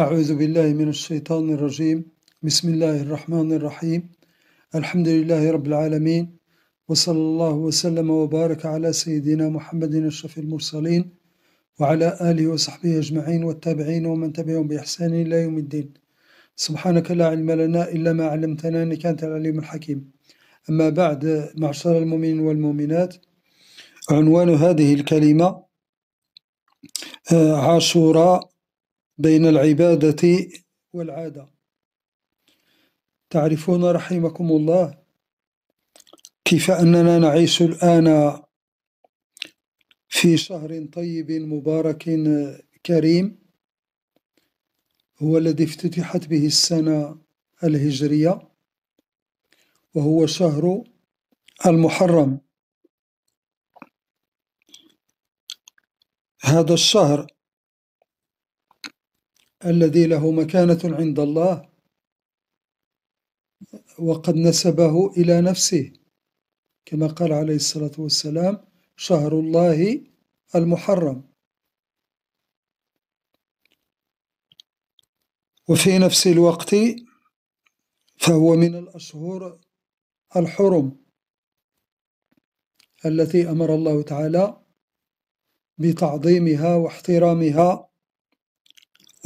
أعوذ بالله من الشيطان الرجيم بسم الله الرحمن الرحيم الحمد لله رب العالمين وصلى الله وسلم وبارك على سيدنا محمد الشفي المرسلين وعلى آله وصحبه أجمعين والتابعين ومن تبعهم بإحسان إلى يوم الدين سبحانك لا علم لنا إلا ما علمتنا إنك أنت العليم الحكيم أما بعد معشر المؤمنين والمؤمنات عنوان هذه الكلمة آه، عاشوراء بين العبادة والعادة تعرفون رحمكم الله كيف أننا نعيش الآن في شهر طيب مبارك كريم هو الذي افتتحت به السنة الهجرية وهو شهر المحرم هذا الشهر الذي له مكانة عند الله وقد نسبه إلى نفسه كما قال عليه الصلاة والسلام شهر الله المحرم وفي نفس الوقت فهو من الأشهر الحرم التي أمر الله تعالى بتعظيمها واحترامها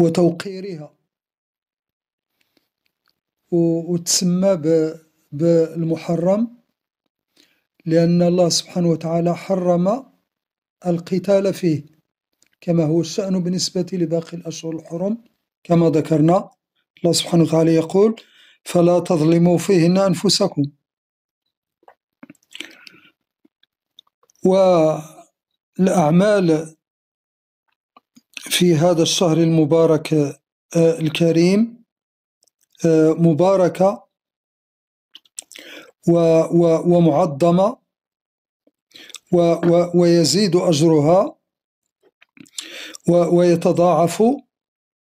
وتوقيرها وتسمى بالمحرم لأن الله سبحانه وتعالى حرم القتال فيه كما هو الشأن بالنسبة لباقي الأشهر الحرم كما ذكرنا الله سبحانه وتعالى يقول فلا تظلموا فيهن أنفسكم والأعمال في هذا الشهر المبارك آه، الكريم آه، مباركة ومعظمة ويزيد أجرها ويتضاعف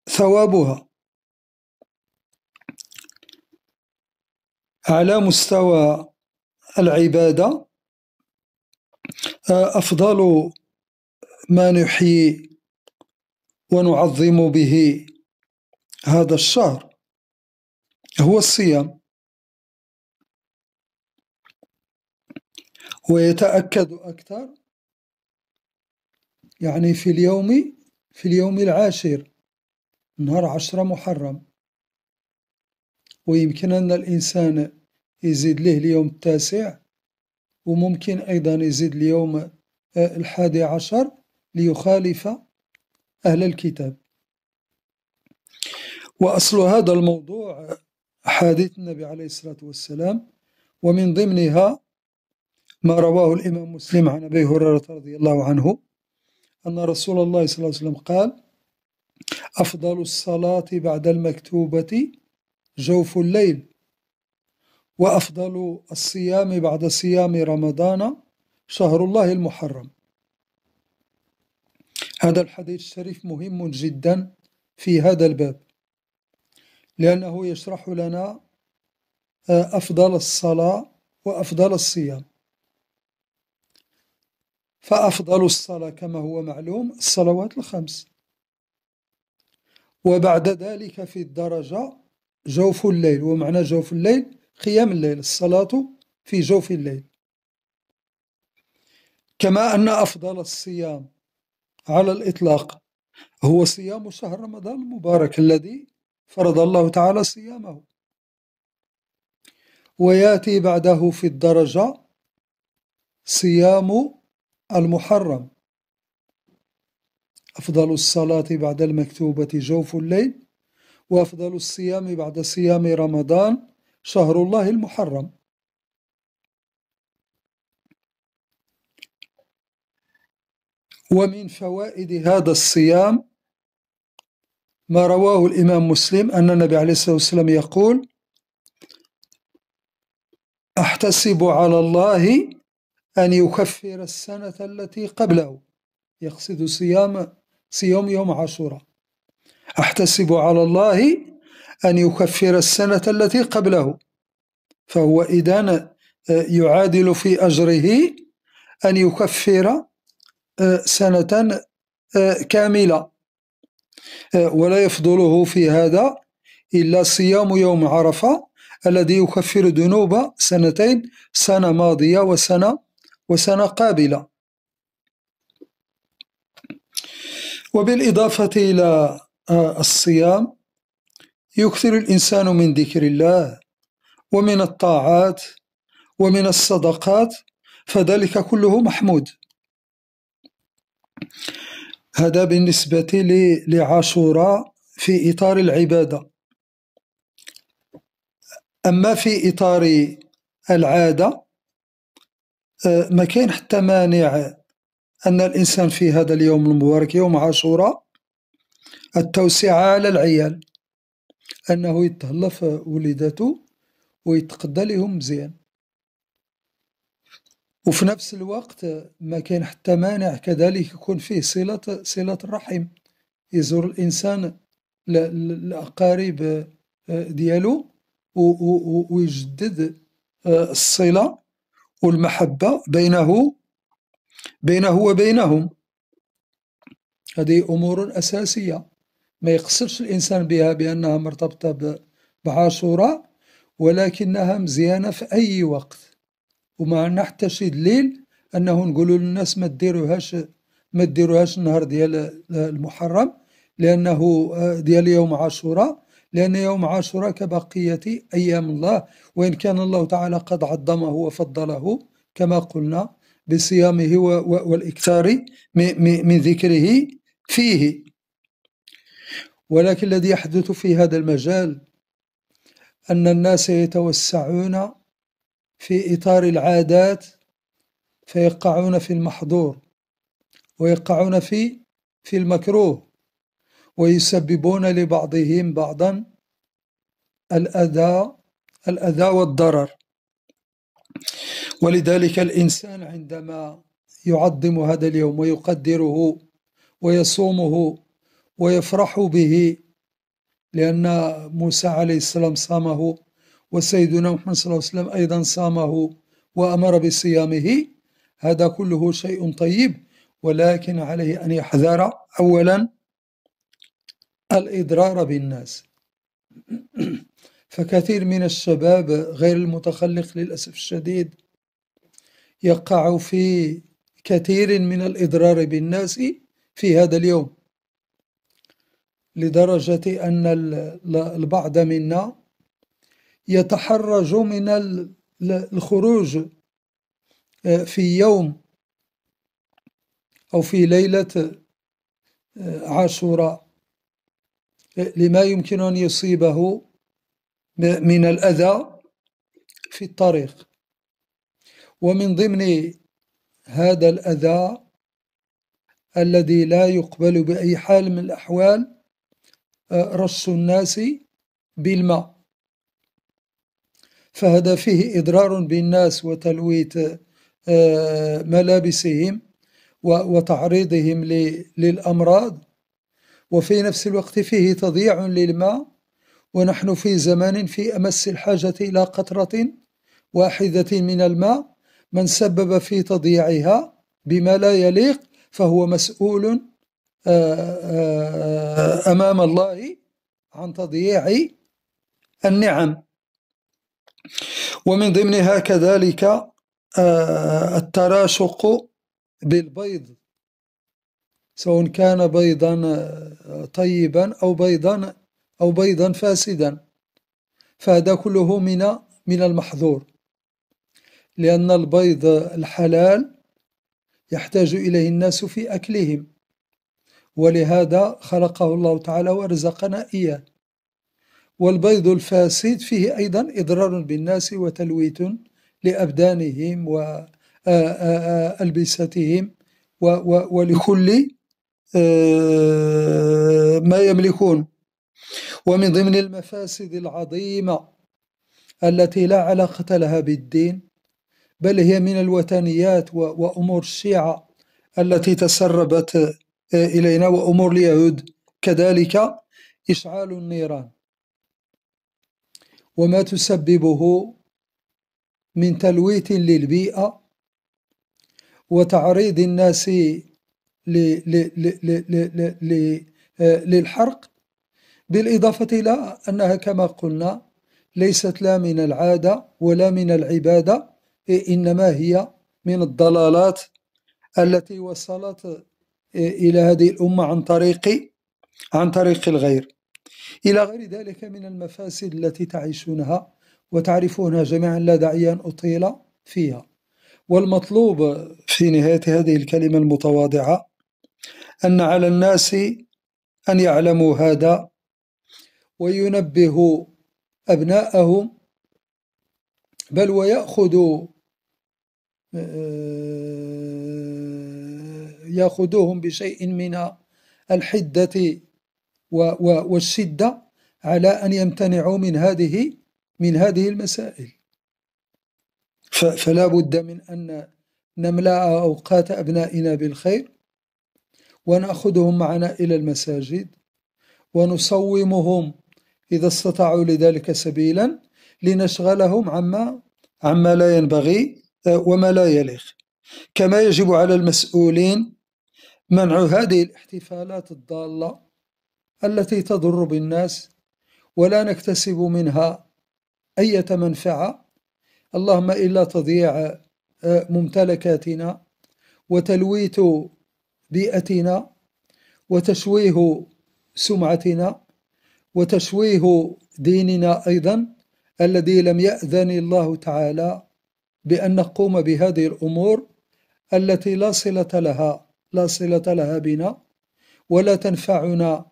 ثوابها على مستوى العبادة آه، أفضل ما نحيي ونعظم به هذا الشهر هو الصيام ويتأكد أكثر يعني في اليوم في اليوم العاشر نهار عشرة محرم ويمكن أن الإنسان يزيد له اليوم التاسع وممكن أيضا يزيد اليوم الحادي عشر ليخالف أهل الكتاب وأصل هذا الموضوع أحاديث النبي عليه الصلاة والسلام ومن ضمنها ما رواه الإمام مسلم عن أبي هريرة رضي الله عنه أن رسول الله صلى الله عليه وسلم قال أفضل الصلاة بعد المكتوبة جوف الليل وأفضل الصيام بعد صيام رمضان شهر الله المحرم هذا الحديث الشريف مهم جدا في هذا الباب لأنه يشرح لنا آه، أفضل الصلاة وأفضل الصيام فأفضل الصلاة كما هو معلوم الصلوات الخمس وبعد ذلك في الدرجة جوف الليل ومعنى جوف الليل قيام الليل الصلاة في جوف الليل كما أن أفضل الصيام على الإطلاق هو صيام شهر رمضان المبارك الذي فرض الله تعالى صيامه وياتي بعده في الدرجة صيام المحرم أفضل الصلاة بعد المكتوبة جوف الليل وأفضل الصيام بعد صيام رمضان شهر الله المحرم ومن فوائد هذا الصيام ما رواه الإمام مسلم أن النبي عليه الصلاة والسلام يقول أحتسب على الله أن يكفر السنة التي قبله يقصد صيام صيام يوم عاشوراء أحتسب على الله أن يكفر السنة التي قبله فهو إذا آه، يعادل في أجره أن يكفر سنة آه، كاملة آه، ولا يفضله في هذا إلا صيام يوم عرفة الذي يكفر ذنوب سنتين سنة ماضية وسنة وسنة قابلة وبالإضافة إلى آه، الصيام يكثر الإنسان من ذكر الله ومن الطاعات ومن الصدقات فذلك كله محمود هذا بالنسبة لعاشوراء في إطار العبادة أما في إطار العادة آه، ما كاين حتى مانع أن الإنسان في هذا اليوم المبارك يوم عاشوراء التوسعة على العيال أنه يتهلف ولدته وليداته ويتقدى لهم مزيان وفي نفس الوقت ما كان حتى مانع كذلك يكون فيه صلة صلة الرحم يزور الإنسان الأقارب آه، ديالو ويجدد آه، الصلة والمحبة بينه بينه وبينهم هذه أمور أساسية ما يقصرش الإنسان بها بأنها مرتبطة بعاشوراء ولكنها مزيانة في أي وقت وما عندنا حتى شي دليل انه نقولوا للناس ما ديروهاش ما ديروهاش النهار ديال المحرم لانه آه، ديال يوم عاشوراء لأن يوم عاشوراء كبقية أيام الله وإن كان الله تعالى قد عظمه وفضله كما قلنا بصيامه والإكثار من ذكره فيه ولكن الذي يحدث في هذا المجال أن الناس يتوسعون في إطار العادات فيقعون في المحظور ويقعون في في المكروه ويسببون لبعضهم بعضا الأذى الأذى والضرر ولذلك الإنسان عندما يعظم هذا اليوم ويقدره ويصومه ويفرح به لأن موسى عليه السلام صامه وسيدنا محمد صلى الله عليه وسلم أيضا صامه وأمر بصيامه هذا كله شيء طيب ولكن عليه أن يحذر أولا الإضرار بالناس فكثير من الشباب غير المتخلق للأسف الشديد يقع في كثير من الإضرار بالناس في هذا اليوم لدرجة أن البعض منا يتحرج من الخروج آه، في يوم أو في ليلة آه، عاشوراء آه، لما يمكن أن يصيبه من الأذى في الطريق ومن ضمن هذا الأذى الذي لا يقبل بأي حال من الأحوال رش الناس بالماء فهذا فيه إضرار بالناس وتلويت آه، ملابسهم وتعريضهم للأمراض وفي نفس الوقت فيه تضييع للماء ونحن في زمان في أمس الحاجة إلى قطرة واحدة من الماء من سبب في تضييعها بما لا يليق فهو مسؤول آه، آه، أمام الله عن تضييع النعم ومن ضمنها كذلك آه، التراشق بالبيض سواء كان بيضا آه، طيبا أو بيضا أو بيضا فاسدا فهذا كله من من المحظور لأن البيض الحلال يحتاج إليه الناس في أكلهم ولهذا خلقه الله تعالى ورزقنا إياه والبيض الفاسد فيه أيضا إضرار بالناس وتلويت لأبدانهم وألبستهم ولكل ما يملكون ومن ضمن المفاسد العظيمة التي لا علاقة لها بالدين بل هي من الوثنيات وأمور الشيعة التي تسربت إلينا وأمور اليهود كذلك إشعال النيران وما تسببه من تلويث للبيئة وتعريض الناس آه، للحرق بالإضافة إلى أنها كما قلنا ليست لا من العادة ولا من العبادة إيه، إنما هي من الضلالات التي وصلت إيه، إلى هذه الأمة عن طريق عن طريق الغير إلى غير ذلك من المفاسد التي تعيشونها وتعرفونها جميعا لا داعي أن أطيل فيها والمطلوب في نهاية هذه الكلمة المتواضعة أن على الناس أن يعلموا هذا وينبهوا أبناءهم بل ويأخذوا آه، يأخذوهم بشيء من الحدة والشدة على أن يمتنعوا من هذه من هذه المسائل فلا بد من أن نملأ أوقات أبنائنا بالخير ونأخذهم معنا إلى المساجد ونصومهم إذا استطاعوا لذلك سبيلا لنشغلهم عما عما لا ينبغي وما لا يليق كما يجب على المسؤولين منع هذه الاحتفالات الضاله التي تضر بالناس ولا نكتسب منها أية منفعة اللهم إلا تضييع آه، ممتلكاتنا وتلويت بيئتنا وتشويه سمعتنا وتشويه ديننا أيضا الذي لم يأذن الله تعالى بأن نقوم بهذه الأمور التي لا صلة لها لا صلة لها بنا ولا تنفعنا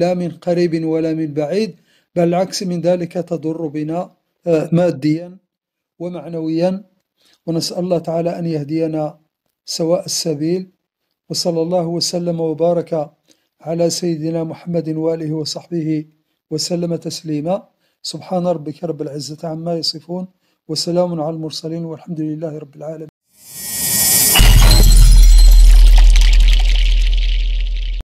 لا من قريب ولا من بعيد بل العكس من ذلك تضر بنا آه، ماديا ومعنويا ونسأل الله تعالى أن يهدينا سواء السبيل وصلى الله وسلم وبارك على سيدنا محمد وآله وصحبه وسلم تسليما سبحان ربك رب العزة عما يصفون وسلام على المرسلين والحمد لله رب العالمين